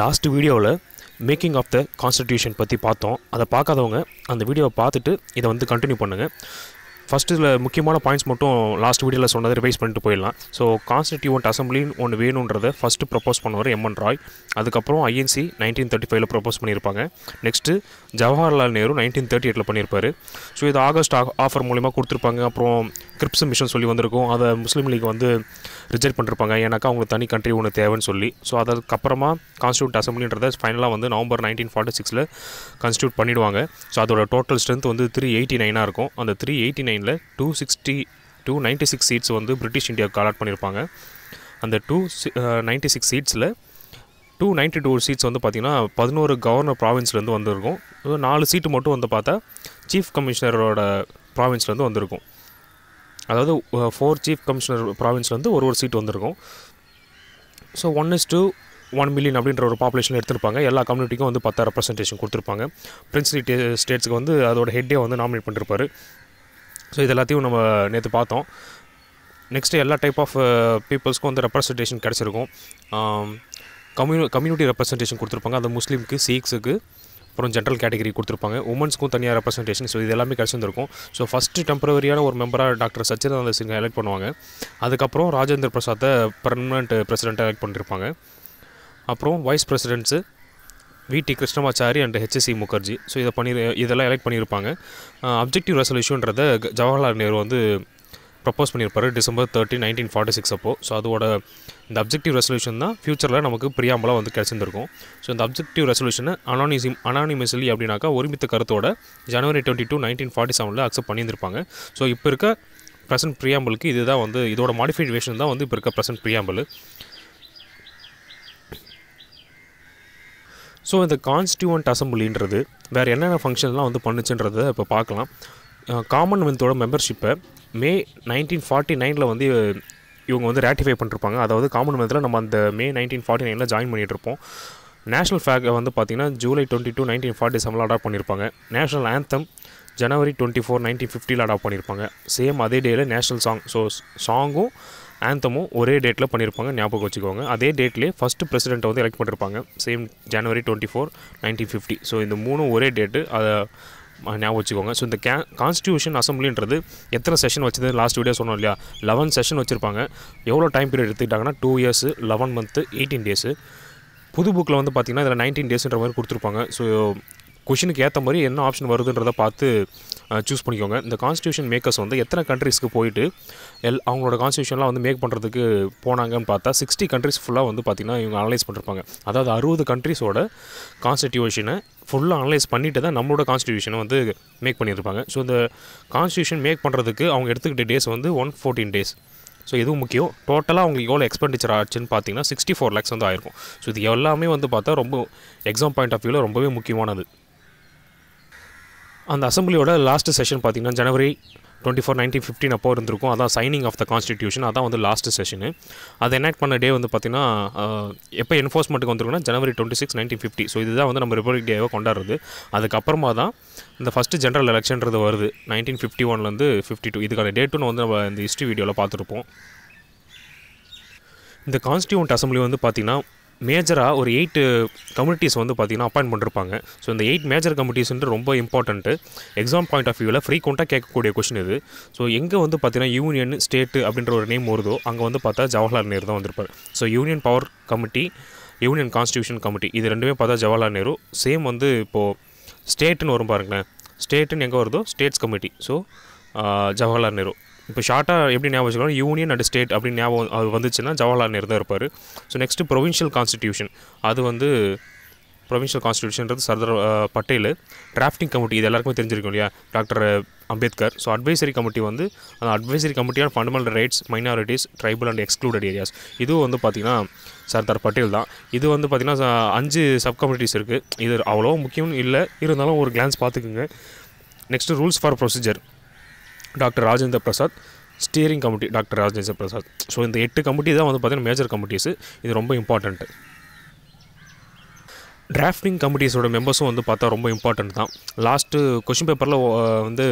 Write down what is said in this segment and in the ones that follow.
last வீடியோவில் making of the constitution பற்றி பார்த்தோம் அதை பார்க்காதவங்க அந்த வீடியோவை பார்த்துட்டு இதை வந்து கண்டினியூ பண்ணுங்கள் ஃபஸ்ட்டு முக்கியமான பாயிண்ட்ஸ் மட்டும் லாஸ்ட் வீடியோவில் சொன்னதை ரிவைஸ் பண்ணிட்டு போயிடலாம் ஸோ கான்ஸ்டியூன்ட் அசம்பிளின்னு ஒன்று வேணுன்றதை ஃபஸ்ட்டு ப்ரப்போஸ் பண்ணுவார் எம் என் ராய் அதுக்கப்புறம் ஐஎன்சி நைன்டீன் தேர்ட்டி ஃபைவ்ல ப்ரப்போஸ் பண்ணியிருப்பாங்க next Jawaharlal Nehru nineteen thirty எயிட்டில் பண்ணியிருப்பாரு ஸோ இது ஆகஸ்ட் ஆஃபர் மூலிமா கொடுத்துருப்பாங்க அப்புறம் கிரிப்ஸ் மிஷன் சொல்லி வந்திருக்கும் அதை முஸ்லீம் லீக் வந்து ரிஜெக்ட் பண்ணிருப்பாங்க ஏன்னாக்கா அவங்களுக்கு தனி கண்ட்ரி ஒன்று தேவைன்னு சொல்லி ஸோ அதுக்கப்புறமா கான்ஸ்டியூட் அசம்பிளின்றத ஃபைனலாக வந்து நவம்பர் நைன்டீன் ஃபார்ட்டி சிக்ஸில் கான்ஸ்டியூட் பண்ணிவிடுவாங்க ஸோ அதோட டோட்டல் ஸ்ட்ரென்த் வந்து த்ரீ எயிட்டி நைனாக இருக்கும் அந்த த்ரீ எயிட்டி நைன் நைனில் two sixty two ninety six seats வந்து பிரிட்டிஷ் இந்தியாவுக்கு அலாட் பண்ணியிருப்பாங்க அந்த டூ நைன்ட்டி சிக்ஸ் சீட்ஸில் டூ நைன்ட்டி டூ சீட்ஸ் வந்து பார்த்திங்கன்னா பதினோரு கவர்னர் ப்ராவின்ஸ்லேருந்து வந்திருக்கும் நாலு சீட்டு மட்டும் வந்து பார்த்தா சீஃப் கமிஷனரோட ப்ராவின்ஸ்லேருந்து வந்திருக்கும் அதாவது ஃபோர் சீஃப் கமிஷனர் ப்ராவின்ஸ்லேருந்து ஒரு ஒரு சீட் வந்திருக்கும் so one is to one million அப்படின்ற ஒரு பாப்புலேஷன் எடுத்திருப்பாங்க எல்லா கம்யூனிட்டிக்கும் வந்து பத்தாயிரம் ரெப்ரசன்டேஷன் கொடுத்துருப்பாங்க பிரின்ஸ் ஸ்டேட்ஸுக்கு வந்து அதோட ஹெட்டே வந்து நாமினேட் பண்ணிருப்பாரு ஸோ இது எல்லாத்தையும் நம்ம நேற்று பார்த்தோம் நெக்ஸ்ட்டு எல்லா டைப் ஆஃப் பீப்புள்ஸ்க்கும் வந்து ரெப்ரஸன்டேஷன் கிடச்சிருக்கும் கம்யூனி கம்யூனிட்டி ரெப்ரசன்டேஷன் கொடுத்துருப்பாங்க அது முஸ்லீமுக்கு சீக்ஸுக்கு அப்புறம் ஜென்ரல் கேட்டகரி கொடுத்துருப்பாங்க உமன்ஸ்க்கும் தனியாக ரெப்ரஸன்டேஷன் ஸோ இது எல்லாமே கிடச்சிருந்துருக்கும் ஸோ ஃபஸ்ட்டு டெம்பரவரியான ஒரு மெம்பராக டாக்டர் சச்சிதானந்த சிங்கை எலெக்ட் பண்ணுவாங்க அதுக்கப்புறம் ராஜேந்திர பிரசாத்தை பர்மனண்ட் பிரசிடெண்ட்டாக எலெக்ட் பண்ணியிருப்பாங்க அப்புறம் vice presidents V T Krishnamachari and H S C Mukherjee so இதை பண்ணி இதெல்லாம் எலெக்ட் பண்ணியிருப்பாங்க அப்ஜெக்டிவ் ரெசல்யூஷன்றத ஜவஹர்லால் நேரு வந்து ப்ரப்போஸ் பண்ணியிருப்பார் December thirty nineteen forty six அப்போது ஸோ அதோட இந்த அப்ஜெக்டிவ் ரெசல்யூஷன் தான் ஃபியூச்சரில் நமக்கு பிரியாம்பலாக வந்து கிடச்சிருந்துருக்கும் ஸோ இந்த அப்ஜெக்டிவ் ரெசல்யூஷனை அனானிசிம் அனானிமஸ்லி அப்படின்னாக்கா ஒருமித்த கருத்தோட January twenty two nineteen forty செவனில் அக்செப்ட் பண்ணியிருந்திருப்பாங்க ஸோ இப்போ இருக்க ப்ரெசன்ட் ப்ரியாம்பிளுக்கு இதுதான் வந்து இதோட மாடிஃபிகேஷன் தான் வந்து இப்போ இருக்க ப்ரெசன்ட் ப்ரியாம்பிள் ஸோ இந்த கான்ஸ்டியூவன்ட் அசம்பிளின்றது வேறு என்னென்ன ஃபங்க்ஷன்லாம் வந்து பண்ணுச்சுன்றதை இப்போ பார்க்கலாம் காமன்வெல்த்தோட மெம்பர்ஷிப்பை மே நைன்டீன் ஃபார்ட்டி நைனில் வந்து இவங்க வந்து ரேட்டிஃபை பண்ணிருப்பாங்க அதாவது காமன்வெல்த்தில் நம்ம அந்த மே நைன்டீன் ஃபார்ட்டி நைனில் ஜாயின் பண்ணிகிட்ருப்போம் நேஷனல் ஃபேக் வந்து பார்த்திங்கன்னா July twenty two nineteen forty செவனில் அடாப்ட் பண்ணியிருப்பாங்க national anthem January twenty four nineteen ஃபிஃப்டியில் அடாப்ட் பண்ணியிருப்பாங்க சேம் அதே டேயில் நேஷனல் சாங் ஸோ சாங்கும் ஆந்தமும் ஒரே டேட்டில் பண்ணியிருப்பாங்க ஞாபகம் வச்சுக்கோங்க அதே டேட்லேயே ஃபஸ்ட்டு பிரசிடெண்ட்டை வந்து எலெக்ட் பண்ணியிருப்பாங்க same January twenty four nineteen fifty so இந்த மூணும் ஒரே டேட்டு அதை ஞாபகம் வச்சுக்கோங்க ஸோ இந்த கே கான்ஸ்டியூஷன் அசம்பிளின்றது எத்தனை செஷன் வச்சது லாஸ்ட் வீடியோ சொன்னோம் இல்லையா லெவன் செஷன் வச்சுருப்பாங்க எவ்வளோ டைம் பீரியட் எடுத்துக்கிட்டாங்கன்னா two years eleven month eighteen days புது புக்கில் வந்து பார்த்திங்கன்னா இதில் நைன்டீன் டேஸுன்ற மாதிரி கொடுத்துருப்பாங்க ஸோ கொஷினுக்கு ஏற்ற மாதிரி என்ன ஆப்ஷன் வருதுன்றதை பார்த்து சூஸ் பண்ணிக்கோங்க இந்த கான்ஸ்டியூஷன் மேக்கர்ஸ் வந்து எத்தனை கண்ட்ரீஸ்க்கு போயிட்டு எல் அவங்களோட கான்ஸ்டியூஷன்லாம் வந்து மேக் பண்ணுறதுக்கு போனாங்கன்னு பார்த்தா சிக்ஸ்டி கண்ட்ரிஸ் ஃபுல்லாக வந்து பார்த்திங்கன்னா இவங்க அனலைஸ் பண்ணிருப்பாங்க அதாவது அறுபது கண்ட்ரிஸோட கான்ஸ்டியூஷனை ஃபுல்லாக அனலைஸ் பண்ணிட்டு தான் நம்மளோட கான்ஸ்டியூஷனை வந்து மேக் பண்ணியிருப்பாங்க ஸோ இந்த கான்ஸ்டியூஷன் மேக் பண்ணுறதுக்கு அவங்க எடுத்துக்கிட்ட டேஸ் வந்து ஒன் ஃபோர்டீன் டேஸ் ஸோ இதுவும் முக்கியம் டோட்டலாக அவங்களுக்கு எவ்வளோ எக்ஸ்பெண்டிச்சர் ஆச்சுன்னு பார்த்தீங்கன்னா சிக்ஸ்டி ஃபோர் லேக்ஸ் வந்து ஆயிருக்கும் ஸோ இது எல்லாமே வந்து பார்த்தா ரொம்ப எக்ஸாம் பாயிண்ட் ஆஃப் வியூவில் ரொம்பவே முக்கியமானது அந்த அசம்பிளியோட லாஸ்ட் செஷன் பார்த்திங்கன்னா ஜனவரி டுவெண்ட்டி ஃபோர் நைன்டீன் ஃபிஃப்டின் அப்போ இருந்திருக்கும் அதான் சைனிங் ஆஃப் த கான்ஸ்டியூஷன் அதான் வந்து லாஸ்ட் செஷனு அதை எனாக்ட் பண்ண டே வந்து பார்த்திங்கன்னா எப்போ என்ஃபோர்ஸ்மெண்ட்டுக்கு வந்துருக்குன்னா January twenty six nineteen fifty so இதுதான் வந்து நம்ம ரிப்பப்ளிக் டேவை கொண்டாடுறது அதுக்கப்புறமா தான் இந்த ஃபஸ்ட்டு ஜென்ரல் எலெக்ஷன்றது வருது நைன்டீன் ஃபிஃப்டி ஒன்லேருந்து ஃபிஃப்டி டூ இதுக்கான டேட்டுன்னு வந்து நம்ம இந்த ஹிஸ்ட்ரி வீடியோவில் பார்த்துருப்போம் இந்த கான்ஸ்டியூன்ட் அசம்பிளி வந்து பார்த்திங்கன்னா மேஜராக ஒரு எயிட்டு கமிட்டிஸ் வந்து பார்த்திங்கன்னா அப்பாயின் பண்ணிருப்பாங்க ஸோ இந்த எயிட் மேஜர் கமிட்டிஸ்ன்ற ரொம்ப இம்பார்ட்டண்ட்டு எக்ஸாம் பாயிண்ட் ஆஃப் வியூவில் ஃப்ரீக்வெண்ட்டாக கேட்கக்கூடிய கொஷின் இது ஸோ எங்கே வந்து பார்த்திங்கன்னா யூனியன் ஸ்டேட்டு அப்படின்ற ஒரு நேம் வருதோ அங்கே வந்து பார்த்தா ஜவஹர்லால் நேரு தான் வந்திருப்பார் so union power committee union constitution committee இது ரெண்டுமே பார்த்தா ஜவஹர்லால் நேரு சேம் வந்து இப்போது ஸ்டேட்டுன்னு வரும் பாருங்களேன் ஸ்டேட்டுன்னு எங்கே வருதோ states committee so Jawaharlal Nehru இப்போ ஷார்ட்டாக எப்படி ஞாபகம் வச்சுக்கணும் யூனியன் அண்ட் ஸ்டேட் அப்படின்னு ஞாபகம் அது வந்துச்சுன்னா ஜவஹர்லால் நேரு தான் இருப்பார் ஸோ நெக்ஸ்ட்டு ப்ரொவின்ஷியல் கான்ஸ்டியூஷன் அது வந்து ப்ரொவின்ஷியல் கான்ஸ்டியூஷன்றது சர்தார் பட்டேல் டிராஃப்டிங் கமிட்டி இது எல்லாருக்குமே தெரிஞ்சிருக்கும் இல்லையா doctor Ambedkar so advisory committee வந்து அந்த அட்வைசரி கமிட்டியான fundamental rights minorities tribal and excluded areas இதுவும் வந்து பார்த்திங்கன்னா சர்தார் பட்டேல் தான் இது வந்து பார்த்திங்கன்னா அஞ்சு சப் கமிட்டிஸ் இருக்குது இது அவ்வளோ முக்கியம்னு இல்லை இருந்தாலும் ஒரு கிளான்ஸ் பார்த்துக்குங்க next rules for procedure doctor Rajendra Prasad steering committee doctor Rajendra Prasad so இந்த எட்டு கமிட்டி தான் வந்து பார்த்திங்கன்னா மேஜர் கமிட்டிஸு இது ரொம்ப இம்பார்ட்டன்ட்டு டிராஃப்டிங் கமிட்டிஸோட மெம்பர்ஸும் வந்து பார்த்தா ரொம்ப இம்பார்ட்டண்ட் தான் லாஸ்ட்டு கொஷின் பேப்பரில் வந்து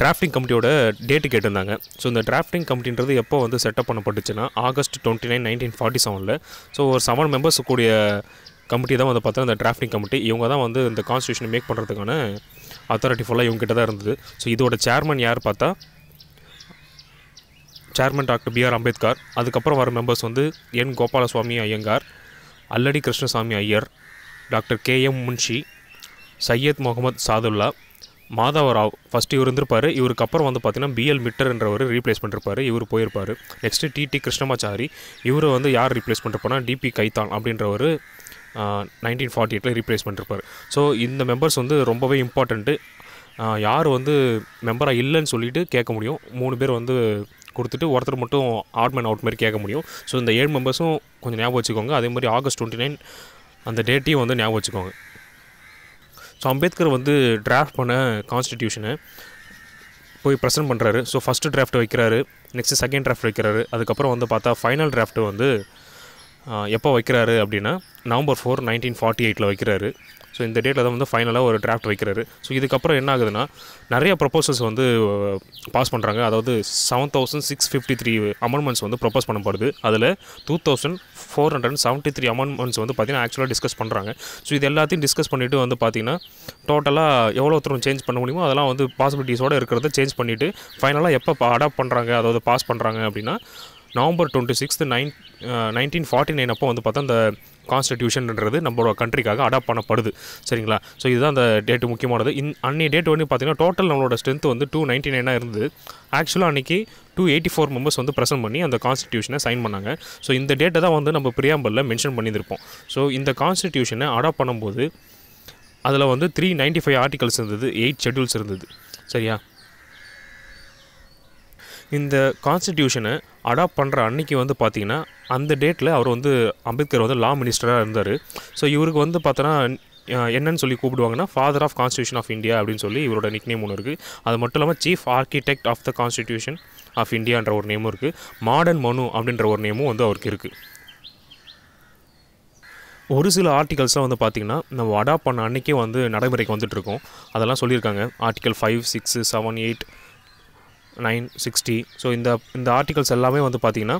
டிராஃப்டிங் கமிட்டியோட டேட்டு கேட்டிருந்தாங்க ஸோ இந்த டிராஃப்டிங் கமிட்டின்றது எப்போ வந்து செட்டப் பண்ணப்பட்டுச்சுன்னா August twenty nine nineteen forty செவனில் ஸோ ஒரு செவன் மெம்பர்ஸ் கூடிய கமிட்டி தான் வந்து பார்த்தா இந்த டிராஃப்டிங் கமிட்டி இவங்க தான் வந்து இந்த கான்ஸ்டியூஷன் மேக் பண்ணுறதுக்கான அத்தாரிட்டி ஃபுல்லாக இவங்ககிட்ட தான் இருந்தது ஸோ இதோட சேர்மன் யார் பார்த்தா chairman doctor B R Ambedkar அதுக்கப்புறம் வர மெம்பர்ஸ் வந்து N Gopalaswami Ayyangar Alladi Krishnaswami Iyer doctor K M Munshi Syed Mohammad Saadulla Madhava Rao first இவர் இருந்திருப்பார் இவருக்கு அப்புறம் வந்து பார்த்தீங்கன்னா பிஎல் மிட்டர் என்றவர் ரீப்ளேஸ் பண்ணிருப்பார் இவர் போயிருப்பார் நெக்ஸ்ட்டு டிடி கிருஷ்ணமாச்சாரி இவர் வந்து யார் ரீப்ளேஸ் பண்ணுறப்போனா டிபி கைத்தான் அப்படின்றவர் நைன்டீன் ஃபார்ட்டி எயிட்டில் ரீப்ளேஸ் பண்ணிருப்பார் ஸோ இந்த மெம்பர்ஸ் வந்து ரொம்பவே இம்பார்ட்டண்ட்டு யார் வந்து மெம்பராக இல்லைன்னு சொல்லிட்டு கேட்க முடியும் மூணு பேர் வந்து கொடுத்துட்டு ஒருத்தர் மட்டும் ஆட் மேன் அவுட் மாதிரி கேட்க முடியும் ஸோ இந்த ஏழு மெம்பர்ஸும் கொஞ்சம் ஞாபகம் வச்சுக்கோங்க அதே மாதிரி ஆகஸ்ட் டுவெண்ட்டி நைன் அந்த டேட்டையும் வந்து ஞாபகம் வச்சுக்கோங்க ஸோ அம்பேத்கர் வந்து டிராஃப்ட் பண்ண கான்ஸ்டிடியூஷனை போய் ப்ரெசென்ட் பண்ணுறாரு ஸோ ஃபஸ்ட்டு டிராஃப்ட் வைக்கிறாரு நெக்ஸ்ட்டு செகண்ட் டிராஃப்ட் வைக்கிறாரு அதுக்கப்புறம் வந்து பார்த்தா ஃபைனல் டிராஃப்ட்டு வந்து எப்போ வைக்கிறாரு அப்படின்னா நவம்பர் ஃபோர் நைன்டீன் ஃபார்ட்டி எயிட்டில் வைக்கிறாரு ஸோ இந்த டேட்டில் தான் வந்து ஃபைனலாக ஒரு டிராஃப்ட் வைக்கிறாரு ஸோ இதுக்கப்புறம் என்ன ஆகுதுன்னா நிறைய ப்ரப்போசல்ஸ் வந்து பாஸ் பண்ணுறாங்க அதாவது seven thousand six fifty three amendments வந்து ப்ரப்போஸ் பண்ணப்படுது அதில் two thousand four hundred seventy three amendments வந்து பார்த்திங்கன்னா ஆக்சுவலாக டிஸ்கஸ் பண்ணுறாங்க ஸோ இது எல்லாத்தையும் டிஸ்கஸ் பண்ணிவிட்டு வந்து பார்த்திங்கன்னா டோட்டலாக எவ்வளோ தூரம் சேஞ்ச் பண்ண முடியுமோ அதெல்லாம் வந்து பாசிபிலிட்டிஸோடு இருக்கிறத சேஞ்ச் பண்ணிவிட்டு ஃபைனலாக எப்போ அடாப்ட் பண்ணுறாங்க அதாவது பாஸ் பண்ணுறாங்க அப்படின்னா November twenty sixth nine nineteen forty nine அப்போ வந்து பார்த்தா அந்த கான்ஸ்டியூஷன்ன்றது நம்மளோட கண்ட்ரிக்காக அடாப்ட் பண்ணப்படுது சரிங்களா ஸோ இதுதான் அந்த டேட்டு முக்கியமானது இன் அன்னைய டேட் வந்து பார்த்திங்கன்னா டோட்டல் நம்மளோட ஸ்ட்ரென்த் வந்து டூ நைன்ட்டி நைனாக இருந்தது ஆக்சுவலாக அன்றைக்கி டூ எயிட்டி ஃபோர் மெம்பர்ஸ் வந்து ப்ரெசென்ட் பண்ணி அந்த கான்ஸ்டியூஷனை சைன் பண்ணாங்க ஸோ இந்த டேட்டை தான் வந்து நம்ம பிரியாம்பலில் மென்ஷன் பண்ணியிருப்போம் ஸோ இந்த கான்ஸ்டியூஷனை அடாப்ட் பண்ணும்போது அதில் வந்து த்ரீ நைன்ட்டி ஃபைவ் ஆர்டிகல்ஸ் இருந்தது எயிட் ஷெட்யூல்ஸ் இருந்தது சரியா இந்த கான்ஸ்டிடியூஷனை அடாப்ட் பண்ணுற அன்னைக்கு வந்து பார்த்திங்கன்னா அந்த டேட்டில் அவர் வந்து அம்பேத்கர் வந்து லா மினிஸ்டராக இருந்தார் ஸோ இவருக்கு வந்து பார்த்தோன்னா என்னன்னு சொல்லி கூப்பிடுவாங்கன்னா father of constitution of India அப்படின்னு சொல்லி இவரோட நிக்நேம் ஒன்று இருக்குது அது மட்டும் இல்லாமல் chief architect of the constitution of இந்தியான்ற ஒரு நேமும் இருக்குது மாடர்ன் மனு அப்படின்ற ஒரு நேமும் வந்து அவருக்கு இருக்குது ஒரு சில ஆர்டிகல்ஸ்லாம் வந்து பார்த்திங்கன்னா நம்ம அடாப்ட் பண்ண அன்றைக்கே வந்து நடைமுறைக்கு வந்துட்டுருக்கோம் அதெல்லாம் சொல்லியிருக்காங்க article five six seven eight nine sixty so இந்த இந்த ஆர்டிகல்ஸ் எல்லாமே வந்து பார்த்திங்கன்னா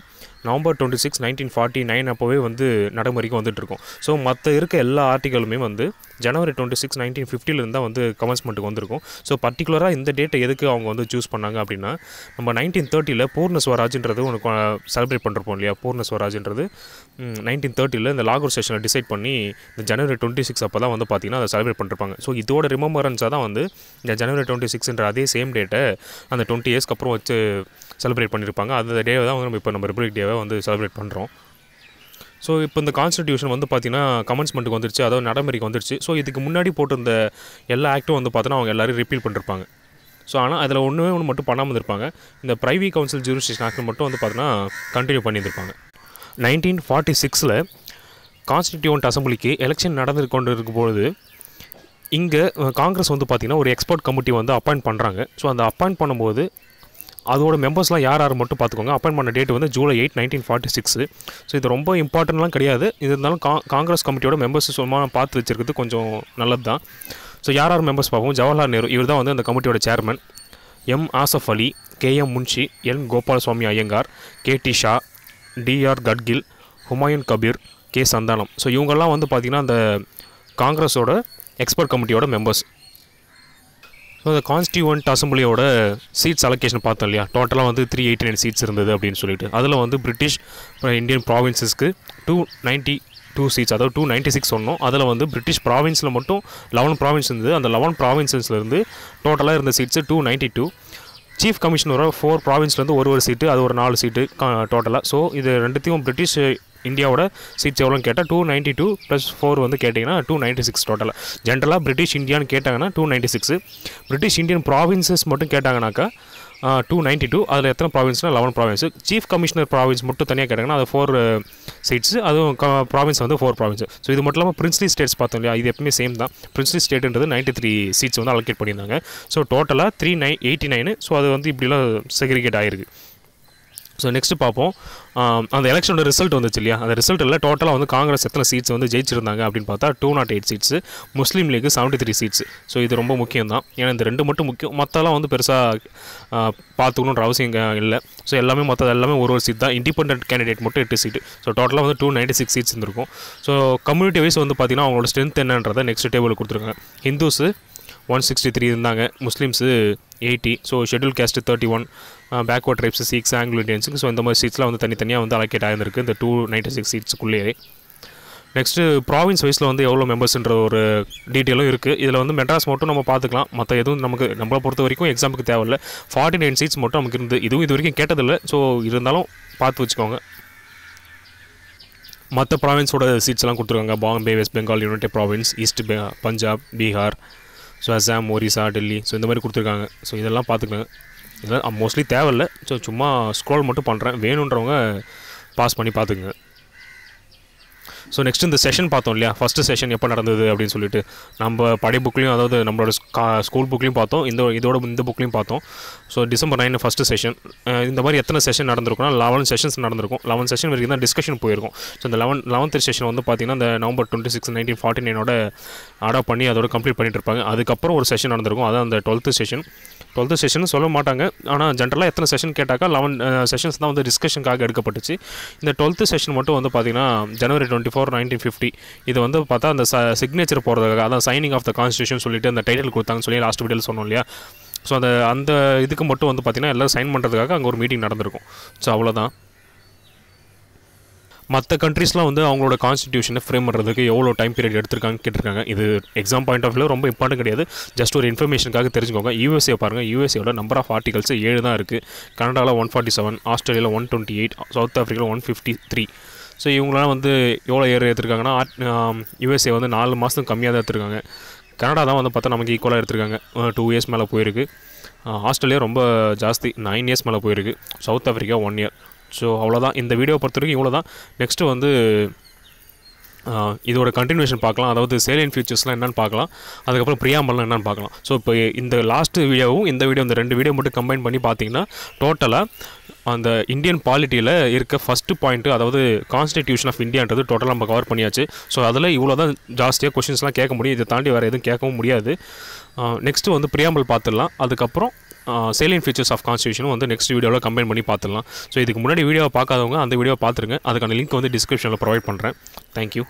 November twenty six nineteen forty nine அப்போவே வந்து நடைமுறைக்கு வந்துட்டுருக்கும் ஸோ மற்ற இருக்க எல்லா ஆர்டிகளுமே வந்து ஜனவரி டுவெண்ட்டி சிக்ஸ் நைன்டீன் ஃபிஃப்டிலிருந்து தான் வந்து கமன்ஸ்மெண்ட்டுக்கு வந்திருக்கும் ஸோ பர்டிகுலராக இந்த டேட்டை எதுக்கு அவங்க வந்து சூஸ் பண்ணாங்க அப்படின்னா நம்ம நைன்டீன் தேர்ட்டியில் பூர்ண ஸ்வராஜ்ன்றது ஒன்று செலிப்ரேட் பண்ணுறப்போம் இல்லையா பூர்ண ஸ்வராஜ்ன்றது நைன்டீன் தேர்ட்டியில் இந்த லாகூர் ஸ்டேஷனில் டிசைட் பண்ணி இந்த ஜனவரி டுவெண்ட்டி சிக்ஸ் அப்போ தான் வந்து பார்த்திங்கன்னா அதை செலிப்ரேட் பண்ணிருப்பாங்க ஸோ இதோட ரிமம்பரன்ஸாக தான் வந்து இந்த ஜனவரி டுவெண்ட்டி சிக்ஸ்ன்ற அதே சேம் டேட்டை அந்த டுவெண்ட்டி இயர்ஸ்க்கு அப்புறம் வச்சு செலிப்ரேட் பண்ணியிருப்பாங்க அந்த டேவை தான் வந்து நம்ம இப்போ நம்ம ரிபப்ளிக் டேவை வந்து செலிப்ரேட் பண்ணுறோம் ஸோ இப்போ இந்த கான்ஸ்டியூஷன் வந்து பார்த்தீங்கன்னா கமெண்ட்ஸ்மெண்ட்டுக்கு வந்துருச்சு அதாவது நடைமுறைக்கு வந்துருச்சு ஸோ இதுக்கு முன்னாடி போட்டிருந்த எல்லா ஆக்ட்டும் வந்து பார்த்தீங்கன்னா அவங்க எல்லோரும் ரிப்பீல் பண்ணிருப்பாங்க ஸோ ஆனால் அதில் ஒன்றுமே ஒன்று மட்டும் பண்ணாமல் இருந்திருப்பாங்க இந்த ப்ரைவி கவுன்சில் ஜூரிஸ்டேஷன் ஆக்ட் மட்டும் வந்து பார்த்தீங்கன்னா கண்டினியூ பண்ணியிருப்பாங்க நைன்டீன் ஃபார்ட்டி சிக்ஸில் கான்ஸ்டிடியூண்ட் அசம்பிளிக்கு எலெக்ஷன் நடந்து கொண்டு இருக்கும்பொழுது இங்கே காங்கிரஸ் வந்து பார்த்திங்கன்னா ஒரு எக்ஸ்பர்ட் கமிட்டி வந்து அப்பாயிண்ட் பண்ணுறாங்க ஸோ அந்த அப்பாயிண்ட் பண்ணும்போது அதோட மெம்பர்ஸ்லாம் யார் யார் மட்டும் பார்த்துக்கோங்க அப்பாயின் பண்ண டேட் வந்து July eight nineteen forty six so இது ரொம்ப இம்பார்ட்டன்ட்லாம் கிடையாது இது இருந்தாலும் கா காங்கிரஸ் கமிட்டியோட மெம்பர்ஸ் சும்மா பார்த்து வச்சுருக்கிறது கொஞ்சம் நல்லது தான் ஸோ யார் யார் மெம்பர்ஸ் பார்ப்போம் ஜவஹர்லால் நேரு இவர் தான் வந்து அந்த கமிட்டியோட chairman M Asaf Ali K M Munshi N Gopalaswami Ayyangar K T Shah D R Gadgil Humayun Kabir K Santhanam so இவங்கெல்லாம் வந்து பார்த்திங்கன்னா அந்த காங்கிரஸோட எக்ஸ்பர்ட் கமிட்டியோட மெம்பர்ஸ் ஸோ அந்த கான்ஸ்டியூவன்ட் அசம்பிளியோட சீட்ஸ் அலோகேஷன் பார்த்தோம் இல்லையா டோட்டலாக வந்து த்ரீ எயிட்டி நைன் சீட்ஸ் இருந்தது அப்படின்னு சொல்லிட்டு அதில் வந்து பிரிட்டிஷ் இந்தியன் ப்ராவின்சஸ்க்கு டூ நைன்ட்டி டூ சீட்ஸ் அதாவது டூ நைன்ட்டி சிக்ஸ் ஒன்றும் அதில் வந்து பிரிட்டிஷ் ப்ராவின்ஸில் மட்டும் லெவன் ப்ராவின்ஸ் இருந்தது அந்த லெவன் ப்ராவின்ஸஸ்லேருந்து டோட்டலாக இருந்த seats two ninety two chief கமிஷனரோட ஃபோர் ப்ராவின்ஸ்லேருந்து ஒரு ஒரு சீட்டு அது ஒரு நாலு சீட்டு டோட்டலாக ஸோ இது ரெண்டுத்தையும் பிரிட்டிஷ் இந்தியாவோட சீட்ஸ் எவ்வளோன்னு கேட்டால் two ninety two plus four வந்து கேட்டிங்கன்னா டூ நைன்ட்டி சிக்ஸ் டோட்டலாக ஜென்ரலாக பிரிட்டிஷ் இந்தியான்னு கேட்டாங்கன்னா two ninety six British Indian provinces மட்டும் கேட்டாங்கனாக்கா டூ நைன்ட்டி டூ அதில் எத்தனை ப்ராவின்ஸ்னால் eleven province chief commissioner province மட்டும் தனியாக கேட்டாங்கன்னா அது ஃபோர் சீட்ஸு அதுவும் ப்ராவின்ஸ் வந்து ஃபோர் ப்ராவின்ஸ் ஸோ இது மட்டும் இல்லாமல் பிரின்ஸ்லி ஸ்டேட்ஸ் பார்த்தோம் இல்லையா இது எப்பவுமே சேம் தான் பிரின்ஸ்லி ஸ்டேட்டுன்றது நைன்ட்டி த்ரீ சீட்ஸ் வந்து அலோகேட் பண்ணியிருந்தாங்க ஸோ டோட்டலாக three nine eighty nine so அது வந்து இப்படிலாம் செக்ரிகேட் ஆயிருக்கு ஸோ நெக்ஸ்ட் பார்ப்போம் அந்த எலெக்ஷனோட ரிசல்ட் வந்துச்சு இல்லையா அந்த ரிசல்ட்டில் டோட்டலாக வந்து காங்கிரஸ் எத்தனை சீட்ஸ் வந்து ஜெயிச்சிருந்தாங்க அப்படின்னு பார்த்தா two nought eight seats Muslim League seventy three seats so இது ரொம்ப முக்கியம் தான் ஏன்னா இந்த ரெண்டு மட்டும் முக்கியம் மற்றெல்லாம் வந்து பெருசாக பார்த்துக்கணுன்ற அவசியம் இல்லை ஸோ எல்லாமே மொத்தம் எல்லாமே ஒரு ஒரு சீட் தான் இண்டிபெண்ட் கேண்டிடேட் மட்டும் எட்டு சீட்டு ஸோ டோட்டலாக வந்து டூ நைன்ட்டி சிக்ஸ் சீட்ஸ் இருந்திருக்கும் ஸோ கம்யூனிட்டி வைஸ் வந்து பார்த்திங்கன்னா அவங்களோட ஸ்ட்ரென்த் என்னன்றதை நெக்ஸ்ட் டேபிள் கொடுத்துருக்காங்க ஹிந்துஸு ஒன் சிக்ஸ்டி த்ரீ இருந்தாங்க Muslims eighty so schedule caste thirty one backward tribes six Anglo இண்டியன்ஸுக்கு ஸோ இந்த மாதிரி சீட்ஸ்லாம் வந்து தனித்தனியாக வந்து அலோகேட் ஆகிருந்திருக்கு இந்த டூ நைன்டி சிக்ஸ் சீட்ஸுக்குள்ளேயே நெக்ஸ்ட்டு ப்ராவின்ஸ் வைஸில் வந்து எவ்வளோ மெம்பர்ஸ்ன்ற ஒரு டீட்டெயிலும் இருக்குது இதில் வந்து மெட்ராஸ் மட்டும் நம்ம பார்த்துக்கலாம் மற்ற எதுவும் நமக்கு நம்மளை பொறுத்த வரைக்கும் எக்ஸாமுக்கு தேவையில்லை ஃபார்ட்டி நைன் சீட்ஸ் மட்டும் நமக்கு இருந்து இதுவும் இது வரைக்கும் கேட்டதில்லை ஸோ இருந்தாலும் பார்த்து வச்சுக்கோங்க மற்ற ப்ராவின்ஸோட சீட்ஸ்லாம் கொடுத்துருக்காங்க Bombay West Bengal United Province East Punjab Bihar so Assam Orissa Delhi so இந்த மாதிரி கொடுத்துருக்காங்க ஸோ இதெல்லாம் பார்த்துக்கலாம் இதெல்லாம் மோஸ்ட்லி தேவையில்லை ஸோ சும்மா ஸ்க்ரோல் மட்டும் பண்ணுறேன் வேணுன்றவங்க பாஸ் பண்ணி பார்த்துக்குங்க ஸோ நெக்ஸ்ட் இந்த செஷன் பார்த்தோம் இல்லையா ஃபஸ்ட்டு செஷன் எப்போ நடந்தது அப்படின்னு சொல்லிட்டு நம்ம படை புக்லேயும் அதாவது நம்மளோட ஸ்கூல் புக்லேயும் பார்த்தோம் இந்த இதோட இந்த புக்லேயும் பார்த்தோம் so December nine first session இந்த மாதிரி எத்தனை செஷன் நடந்திருக்கும்னா லெவன் செஷன்ஸ் நடந்திருக்கும் லெவன் செஷன் வரைக்கும் தான் டிஸ்கஷன் போயிருக்கும் ஸோ இந்த லெவன் லெவன்த் செஷன் வந்து பார்த்திங்கன்னா இந்த November twenty six nineteen forty நைனோட அடாப்ட் பண்ணி அதோட கம்ப்ளீட் பண்ணிட்டு இருப்பாங்க அதுக்கப்புறம் ஒரு செஷன் நடந்திருக்கும் அதான் அந்த டுவெல்த்து செஷன் டுவெல்த்து செஷன் சொல்ல மாட்டாங்க ஆனால் ஜென்ரலாக எத்தனை செஷன் கேட்டாக்கா லெவன் செஷன்ஸ் தான் வந்து டிஸ்கஷனுக்காக எடுக்கப்பட்டுச்சு இந்த டுவெல்த்து செஷன் மட்டும் வந்து பார்த்திங்கன்னா January twenty four nineteen fifty இது வந்து பார்த்தா அந்த சிக்னேச்சர் போகிறதுக்காக அதான் சைனிங் ஆஃப் த கான்ஸ்டியூஷன் சொல்லிட்டு அந்த டைட்டில் கொடுத்தாங்கன்னு சொல்லி லாஸ்ட் வீடியோ சொன்னோம் இல்லையா ஸோ அந்த அந்த இதுக்கு மட்டும் வந்து பார்த்தீங்கன்னா எல்லாம் சைன் பண்ணுறதுக்காக அங்கே ஒரு மீட்டிங் நடந்திருக்கும் ஸோ அவ்வளோதான் மற்ற கண்ட்ரீஸ்லாம் வந்து அவங்களோட கான்ஸ்டியூஷனை ஃப்ரேம் பண்ணுறதுக்கு எவ்வளோ டைம் பீரியட் எடுத்திருக்காங்க கேட்டிருக்காங்க இது எக்ஸாம் பாயிண்ட் ஆஃப் வியூ ரொம்ப இம்பார்ட்டன் கிடையாது ஜஸ்ட் ஒரு இன்ஃபர்மேஷனுக்காக தெரிஞ்சுக்கோங்க யூஎஸ்ஏ பாருங்கள் யூஎஸ்ஏட நம்பர் ஆஃப் ஆர்டிகல்ஸ் ஏழு தான் இருக்குது கனடாவில் ஒன் ஃபார்ட்டி செவன் ஆஸ்திரேலியாவில் ஒன் டுவெண்ட்டி எயிட் சவுத் ஆஃப்ரிக்காவில் ஒன் ஃபிஃப்டி த்ரீ ஸோ இவங்களாம் வந்து எவ்வளோ ஏர் எடுத்திருக்காங்கன்னா யூஎஸ்ஏ வந்து நாலு மாதம் கம்மியாக தான் எடுத்திருக்காங்க கனடா தான் வந்து பார்த்தா நமக்கு ஈக்குவலாக எடுத்திருக்காங்க டூ இயர்ஸ் மேலே போயிருக்கு ஆஸ்திரேலியா ரொம்ப ஜாஸ்தி நைன் இயர்ஸ் மேலே போயிருக்கு South Africa one year so அவ்வளோதான் இந்த வீடியோ பொறுத்த வரைக்கும் இவ்வளோ தான் நெக்ஸ்ட்டு வந்து இதோட கண்டினியூஷன் பார்க்கலாம் அதாவது சேலியன் ஃபியூச்சர்ஸ்லாம் என்னென்னு பார்க்கலாம் அதுக்கப்புறம் பிரியாம்பலாம் என்னென்னு பார்க்கலாம் ஸோ இப்போ இந்த லாஸ்ட்டு வீடியோவும் இந்த வீடியோ இந்த ரெண்டு வீடியோ மட்டும் கம்பைன் பண்ணி பார்த்தீங்கன்னா டோட்டலாக அந்த இந்தியன் பாலிட்டியில் இருக்க ஃபஸ்ட்டு பாயிண்ட்டு அதாவது கான்ஸ்டியூஷன் ஆஃப் இந்தியான்றது டோட்டலாக நம்ம கவர் பண்ணியாச்சு ஸோ அதில் இவ்வளோ தான் ஜாஸ்தியாக கொஷின்ஸ்லாம் கேட்க முடியும் இதை தாண்டி வேறு எதுவும் கேட்கவும் முடியாது நெக்ஸ்ட்டு வந்து பிரியாம்பல் பார்த்துடலாம் அதுக்கப்புறம் சேலின் ஃபீச்சர்ஸ் ஆஃப் கான்ஸ்டியூஷனும் வந்து நெக்ஸ்ட் வீடியோவில் கம்பைன் பண்ணி பார்த்துடலாம் ஸோ இதுக்கு முன்னாடி வீடியோவை பார்க்காதவங்க அந்த வீடியோவை பார்த்துருங்க அதுக்கான லிங்க் வந்து டிஸ்கிரிப்ஷனில் ப்ரொவைட் பண்ணுறேன் தேங்க்யூ